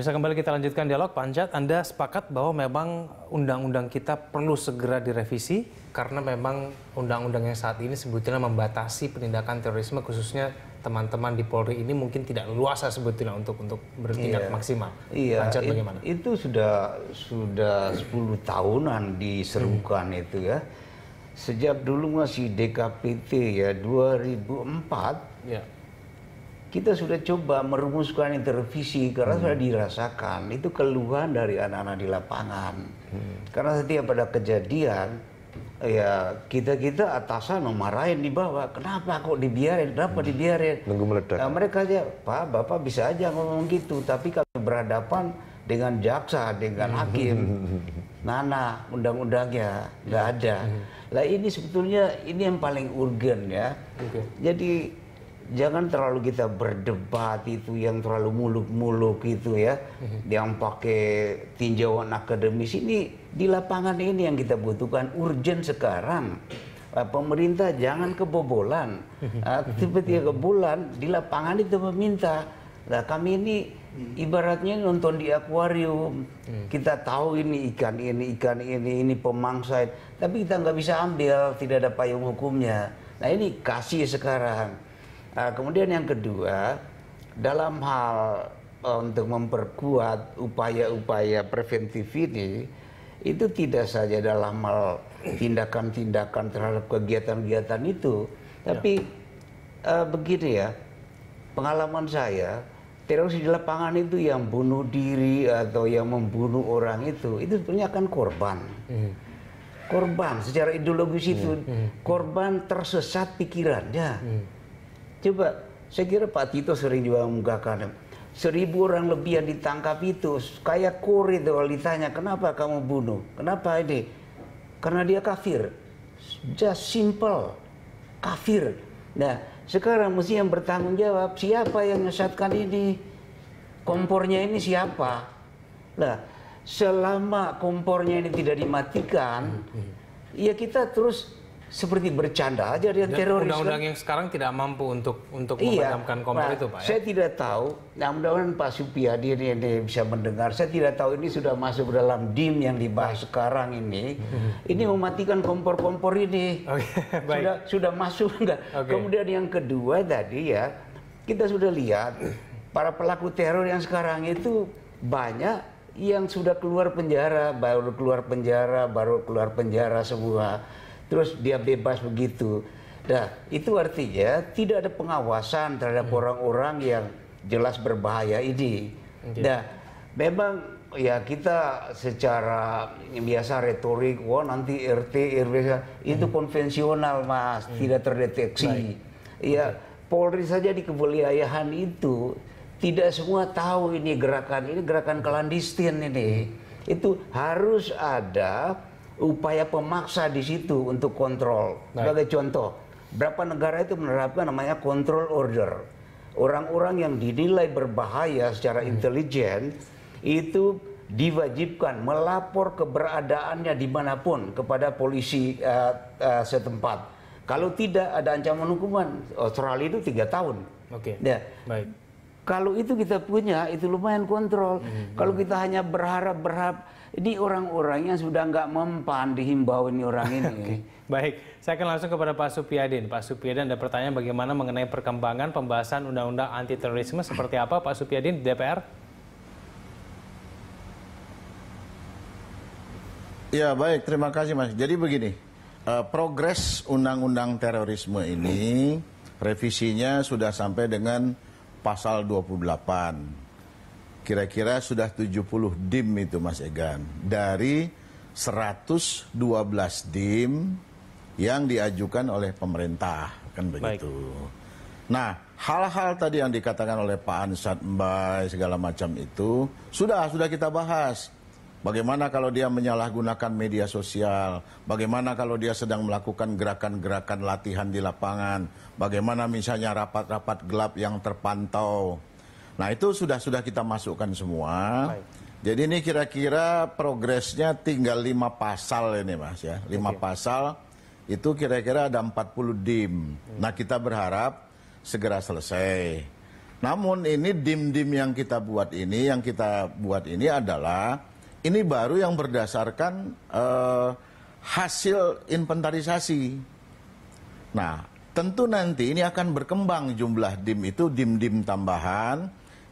Bisa kembali kita lanjutkan dialog, Panjat. Anda sepakat bahwa memang undang-undang kita perlu segera direvisi karena memang undang-undang yang saat ini sebetulnya membatasi penindakan terorisme khususnya teman-teman di Polri ini mungkin tidak luasa sebetulnya untuk untuk bertindak iya. maksimal. Iya. Panjat bagaimana? itu sudah sudah 10 tahunan diserukan hmm. itu ya. Sejak dulu masih DKPT ya 2004. Ya kita sudah coba merumuskan intervisi karena hmm. sudah dirasakan itu keluhan dari anak-anak di lapangan hmm. karena setiap ada kejadian ya kita kita atasan marahin di bawah kenapa kok dibiarin kenapa hmm. dibiarin nunggu meledak nah, mereka aja pak bapak bisa aja ngomong gitu tapi kami berhadapan dengan jaksa dengan hmm. hakim nana undang-undangnya nggak ada hmm. lah ini sebetulnya ini yang paling urgen ya okay. jadi jangan terlalu kita berdebat itu yang terlalu muluk-muluk itu ya hmm yang pakai tinjauan akademis ini di lapangan ini yang kita butuhkan urgent sekarang eh, pemerintah jangan kebobolan mhm. eh, seperti tiba-tiba kebulan di lapangan itu meminta nah kami ini mhm. ibaratnya nonton di akuarium mhm. kita tahu ini ikan ini ikan ini ini pemangsa tapi kita nggak bisa ambil tidak ada payung hukumnya nah ini kasih sekarang Nah, kemudian yang kedua, dalam hal eh, untuk memperkuat upaya-upaya preventif ini, itu tidak saja dalam hal tindakan-tindakan terhadap kegiatan-kegiatan itu, ya. tapi ya. uh, begini ya, pengalaman saya, teroris di lapangan itu yang bunuh diri atau yang membunuh orang itu, itu sebenarnya kan korban. Hmm. Korban secara ideologis itu, hmm. hmm. korban tersesat pikirannya. Hmm Coba, saya kira Pak Tito sering juga mengungkapkan, seribu orang lebih yang ditangkap itu, kayak kurit itu kalau ditanya, kenapa kamu bunuh? Kenapa ini? Karena dia kafir. Just simple. Kafir. Nah, sekarang mesti yang bertanggung jawab, siapa yang menyesatkan ini? Kompornya ini siapa? Nah, selama kompornya ini tidak dimatikan, hmm, iya. ya kita terus seperti bercanda aja dengan teroris. Kan? Undang-undang yang sekarang tidak mampu untuk untuk iya, memadamkan kompor nah, itu, Pak. Ya? Saya tidak tahu. Nah, mudah-mudahan Pak Supiadi ini, ini bisa mendengar. Saya tidak tahu ini sudah masuk dalam dim yang dibahas sekarang ini. Hmm. ini mematikan kompor-kompor ini. Okay, oh, iya, baik. Sudah sudah masuk enggak? Okay. Kemudian yang kedua tadi ya, kita sudah lihat para pelaku teror yang sekarang itu banyak yang sudah keluar penjara, baru keluar penjara, baru keluar penjara semua terus dia bebas begitu. Nah, itu artinya tidak ada pengawasan terhadap hmm. orang-orang hmm. yang jelas berbahaya ini. Okay. Iya. Nah, memang ya kita secara biasa retorik, wah nanti RT, RW, itu hmm. konvensional mas, hmm. tidak terdeteksi. Baik. Ya, okay. Polri saja di kewilayahan itu tidak semua tahu ini gerakan, ini gerakan kelandistin hmm. klandestin ini. Itu harus ada upaya pemaksa di situ untuk kontrol. Baik. Sebagai contoh, berapa negara itu menerapkan namanya control order. Orang-orang yang dinilai berbahaya secara hmm. intelijen itu diwajibkan melapor keberadaannya dimanapun kepada polisi uh, uh, setempat. Kalau tidak ada ancaman hukuman, Australia itu tiga tahun. Oke. Okay. Ya. Baik. Kalau itu kita punya, itu lumayan kontrol. Hmm. Kalau kita hanya berharap berharap ini orang-orangnya sudah nggak mempan dihimbauin orang ini. okay. Baik, saya akan langsung kepada Pak Supiadin. Pak Supiadin ada pertanyaan bagaimana mengenai perkembangan pembahasan undang-undang anti terorisme seperti apa Pak Supiadin di DPR? Ya baik, terima kasih Mas. Jadi begini, uh, progres undang-undang terorisme ini revisinya sudah sampai dengan pasal 28 kira-kira sudah 70 dim itu Mas Egan dari 112 dim yang diajukan oleh pemerintah kan begitu. Baik. Nah, hal-hal tadi yang dikatakan oleh Pak Ansat Mbai segala macam itu sudah sudah kita bahas. Bagaimana kalau dia menyalahgunakan media sosial? Bagaimana kalau dia sedang melakukan gerakan-gerakan latihan di lapangan? Bagaimana misalnya rapat-rapat gelap yang terpantau? Nah itu sudah sudah kita masukkan semua. Baik. Jadi ini kira-kira progresnya tinggal lima pasal ini mas ya, lima okay. pasal itu kira-kira ada 40 dim. Nah kita berharap segera selesai. Namun ini dim-dim yang kita buat ini, yang kita buat ini adalah ini baru yang berdasarkan uh, hasil inventarisasi. Nah tentu nanti ini akan berkembang jumlah dim itu dim-dim tambahan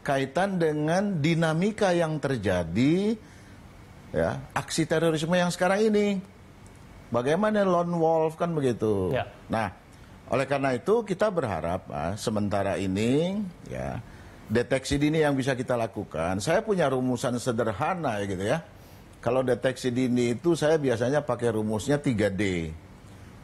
berkaitan dengan dinamika yang terjadi ya aksi terorisme yang sekarang ini. Bagaimana lone wolf kan begitu. Ya. Nah, oleh karena itu kita berharap ah, sementara ini ya deteksi dini yang bisa kita lakukan. Saya punya rumusan sederhana ya gitu ya. Kalau deteksi dini itu saya biasanya pakai rumusnya 3D.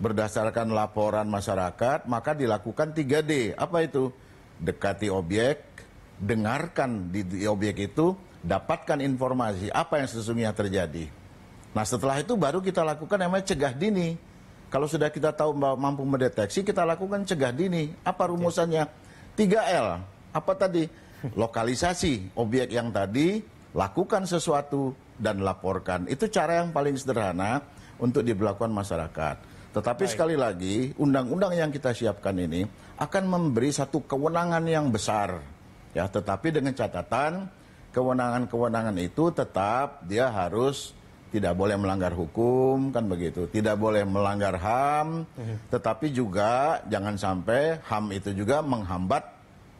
Berdasarkan laporan masyarakat, maka dilakukan 3D. Apa itu? Dekati objek, dengarkan di, di objek itu, dapatkan informasi apa yang sesungguhnya terjadi. Nah setelah itu baru kita lakukan namanya cegah dini. Kalau sudah kita tahu mampu mendeteksi, kita lakukan cegah dini. Apa rumusannya? 3L. Apa tadi? Lokalisasi objek yang tadi, lakukan sesuatu, dan laporkan. Itu cara yang paling sederhana untuk diberlakukan masyarakat. Tetapi Baik. sekali lagi, undang-undang yang kita siapkan ini akan memberi satu kewenangan yang besar Ya, tetapi dengan catatan kewenangan-kewenangan itu tetap dia harus tidak boleh melanggar hukum kan begitu, tidak boleh melanggar HAM, mhm. tetapi juga jangan sampai HAM itu juga menghambat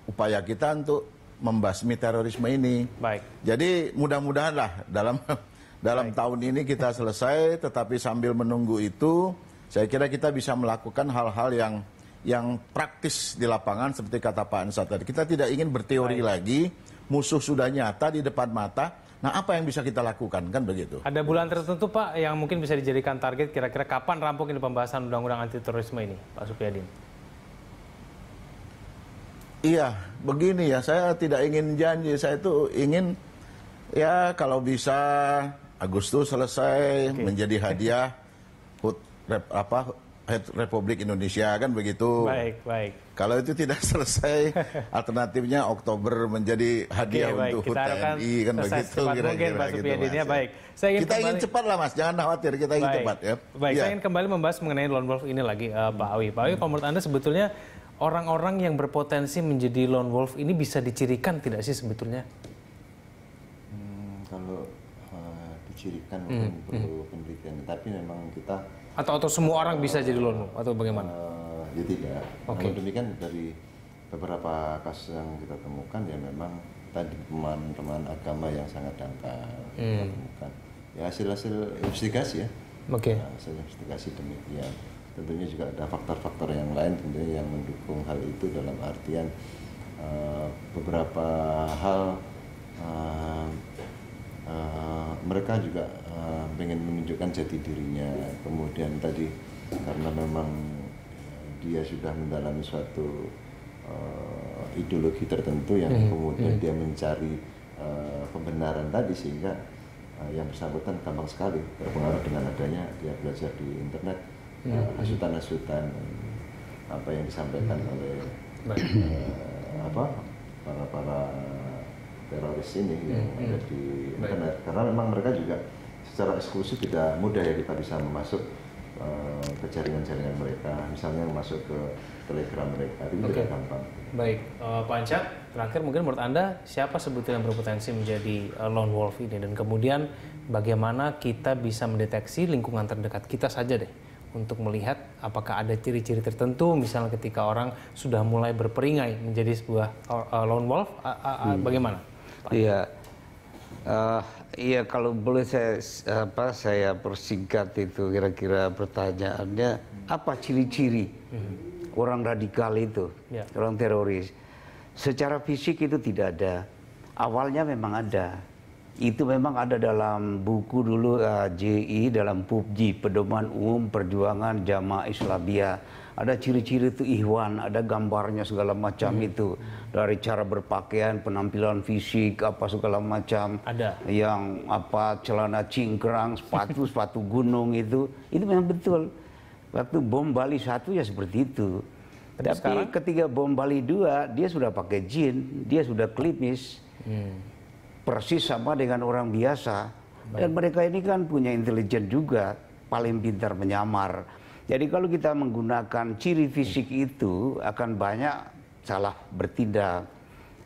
upaya kita untuk membasmi terorisme ini. Baik. Jadi mudah mudahanlah dalam dalam Baik. tahun ini kita selesai, tetapi sambil menunggu itu, saya kira kita bisa melakukan hal-hal yang yang praktis di lapangan seperti kata Pak Ansat tadi. Kita tidak ingin berteori Baik. lagi, musuh sudah nyata di depan mata. Nah, apa yang bisa kita lakukan kan begitu? Ada bulan tertentu Pak yang mungkin bisa dijadikan target kira-kira kapan rampung ini pembahasan undang-undang anti terorisme ini, Pak Supiadin? Iya, begini ya, saya tidak ingin janji, saya itu ingin ya kalau bisa Agustus selesai okay. menjadi hadiah hut, rep, apa Republik Indonesia kan begitu. Baik, baik. Kalau itu tidak selesai, alternatifnya Oktober menjadi hadiah Oke, untuk kita TNI kan begitu kira-kira gitu. Ya. ya. Baik. Saya ingin kita kembali... ingin cepat lah Mas, jangan khawatir, kita ingin baik. cepat ya. Baik, ya. saya ingin kembali membahas mengenai lone wolf ini lagi uh, Pak Awi. Pak Awi, hmm. menurut Anda sebetulnya orang-orang yang berpotensi menjadi lone wolf ini bisa dicirikan tidak sih sebetulnya? Hmm, kalau uh, dicirikan hmm. hmm. perlu hmm. penelitian, tapi memang kita atau atau semua orang bisa jadi lone atau bagaimana? Uh, ya tidak. Okay. Namun demikian dari beberapa kasus yang kita temukan ya memang tadi teman-teman agama yang sangat dangkal hmm. kita temukan. Ya hasil-hasil investigasi ya. Oke. Okay. Ya, hasil investigasi demikian. Tentunya juga ada faktor-faktor yang lain tentunya yang mendukung hal itu dalam artian uh, beberapa hal uh, uh, mereka juga uh, eh, ingin menunjukkan jati dirinya kemudian tadi karena memang eh, dia sudah mendalami suatu uh, ideologi tertentu yang hmm. kemudian hmm. dia mencari uh, pembenaran tadi sehingga uh, yang bersangkutan gampang sekali terpengaruh dengan adanya dia belajar di internet hasutan-hasutan hmm, hmm. uh, apa yang disampaikan hmm. oleh uh, apa para para teroris ini hmm. yang hmm. ada di internet Baik. karena memang mereka juga secara eksklusif tidak mudah ya kita bisa memasuk uh, eh, ke jaringan-jaringan mereka misalnya masuk ke telegram mereka itu okay. tidak gampang baik uh, Pak Anca terakhir mungkin menurut anda siapa sebetulnya yang berpotensi menjadi uh, lone wolf ini dan kemudian bagaimana kita bisa mendeteksi lingkungan terdekat kita saja deh untuk melihat apakah ada ciri-ciri tertentu misalnya ketika orang sudah mulai berperingai menjadi sebuah lone wolf hmm. bagaimana Pak? Iya. Uh, iya kalau boleh saya apa saya persingkat itu kira-kira pertanyaannya apa ciri-ciri hmm. orang radikal itu, yeah. orang teroris. Secara fisik itu tidak ada. Awalnya memang ada itu memang ada dalam buku dulu uh, eh, JI dalam PUBG pedoman umum perjuangan jamaah Islamia ada ciri-ciri itu ihwan ada gambarnya segala macam hmm. itu dari cara berpakaian penampilan fisik apa segala macam ada yang apa celana cingkrang sepatu sepatu gunung itu itu memang betul waktu bom Bali satu ya seperti itu tapi, tapi sekarang? ketika bom Bali dua dia sudah pakai jin dia sudah klimis hmm persis sama dengan orang biasa. Baik. Dan mereka ini kan punya intelijen juga, paling pintar menyamar. Jadi kalau kita menggunakan ciri fisik itu akan banyak salah bertindak.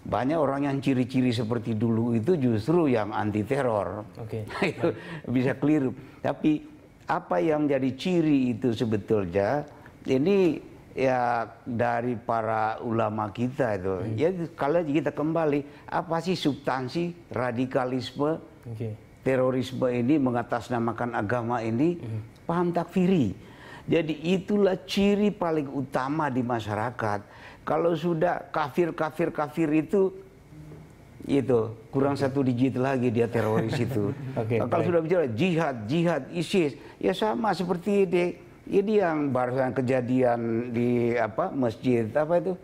Banyak orang yang ciri-ciri seperti dulu itu justru yang anti teror. Okay. bisa keliru. Tapi apa yang jadi ciri itu sebetulnya ini ya dari para ulama kita itu. Hmm. Ya kalau kita kembali apa sih substansi radikalisme okay. terorisme ini mengatasnamakan agama ini hmm. paham takfiri. Jadi itulah ciri paling utama di masyarakat. Kalau sudah kafir kafir kafir itu itu kurang okay. satu digit lagi dia teroris itu. okay, Kalau baik. sudah bicara jihad, jihad ISIS ya sama seperti ini ini yang barusan kejadian di apa masjid apa itu?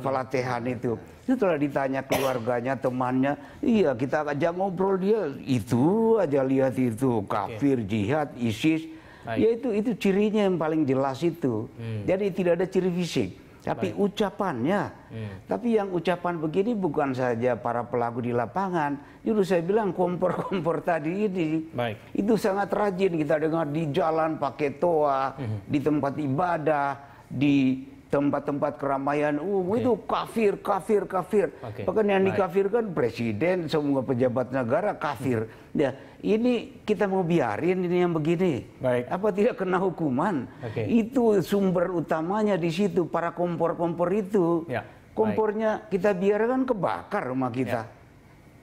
pelatihan Uh, itu. Setelah ditanya keluarganya, temannya, iya kita ajak ngobrol dia, itu aja lihat itu kafir, jihad, ISIS. Baik. Ya itu itu cirinya yang paling jelas itu. Hmm. Jadi tidak ada ciri fisik tapi Baik. ucapannya. Yeah. Tapi yang ucapan begini bukan saja para pelaku di lapangan, justru saya bilang kompor-kompor tadi ini, Baik. itu sangat rajin kita dengar di jalan pakai toa, mm -hmm. di tempat ibadah, di tempat-tempat keramaian umum okay. itu kafir, kafir, kafir. Okay. Bahkan yang Baik. dikafirkan presiden, semua pejabat negara kafir. Mhm. ya ini kita mau biarin ini yang begini. Baik. Apa tidak kena hukuman? Okay. Itu sumber utamanya di situ para kompor-kompor itu. Ya. Kompornya kita biarkan kebakar rumah kita. Ya.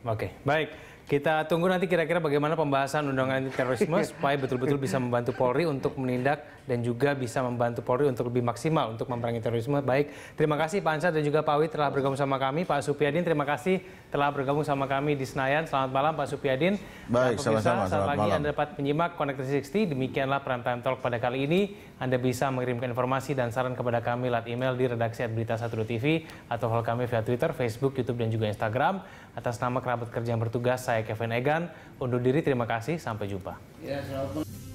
Oke, okay. baik. Kita tunggu nanti kira-kira bagaimana pembahasan undang-undang anti terorisme supaya betul-betul bisa membantu Polri untuk menindak dan juga bisa membantu Polri untuk lebih maksimal untuk memerangi terorisme. Baik, terima kasih Pak Ansar dan juga Pak Wi telah bergabung sama kami. Pak Supiadin, terima kasih telah bergabung sama kami di Senayan. Selamat malam Pak Supiadin. Baik, nah, sama-sama. Selamat lagi malam. Anda dapat menyimak Connect 360. Demikianlah Time Talk pada kali ini. Anda bisa mengirimkan informasi dan saran kepada kami lewat email di redaksi berita 1.tv atau follow kami via Twitter, Facebook, YouTube, dan juga Instagram. Atas nama kerabat kerja yang bertugas, saya Kevin Egan, undur diri, terima kasih, sampai jumpa. Ya, selamat